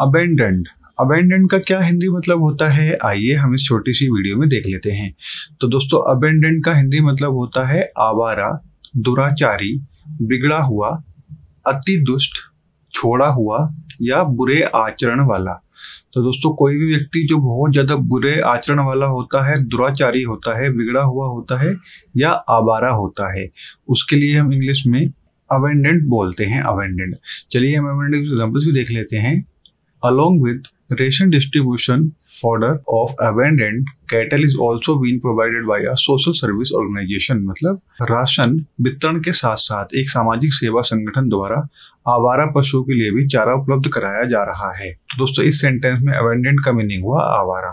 abundant abundant का क्या हिंदी मतलब होता है आइए हम इस छोटी सी वीडियो में देख लेते हैं तो दोस्तों अबेंडेंट का हिंदी मतलब होता है आवारा दुराचारी बिगड़ा हुआ अति दुष्ट छोड़ा हुआ या बुरे आचरण वाला तो दोस्तों कोई भी व्यक्ति जो बहुत ज़्यादा बुरे आचरण वाला होता है दुराचारी होता है बिगड़ा हुआ होता है या आवारा होता है उसके लिए हम इंग्लिश में अवेंडेंट बोलते हैं अवेंडेंट चलिए हम अवेंडेंट एग्जाम्पल्स भी देख लेते हैं Along with ration distribution fodder of abandoned cattle is also being provided by a social service organization मतलब राशन वितरण के साथ साथ एक सामाजिक सेवा संगठन द्वारा आवारा पशुओं के लिए भी चारा उपलब्ध कराया जा रहा है दोस्तों इस सेंटेंस में अबेंडेंट का मीनिंग हुआ आवारा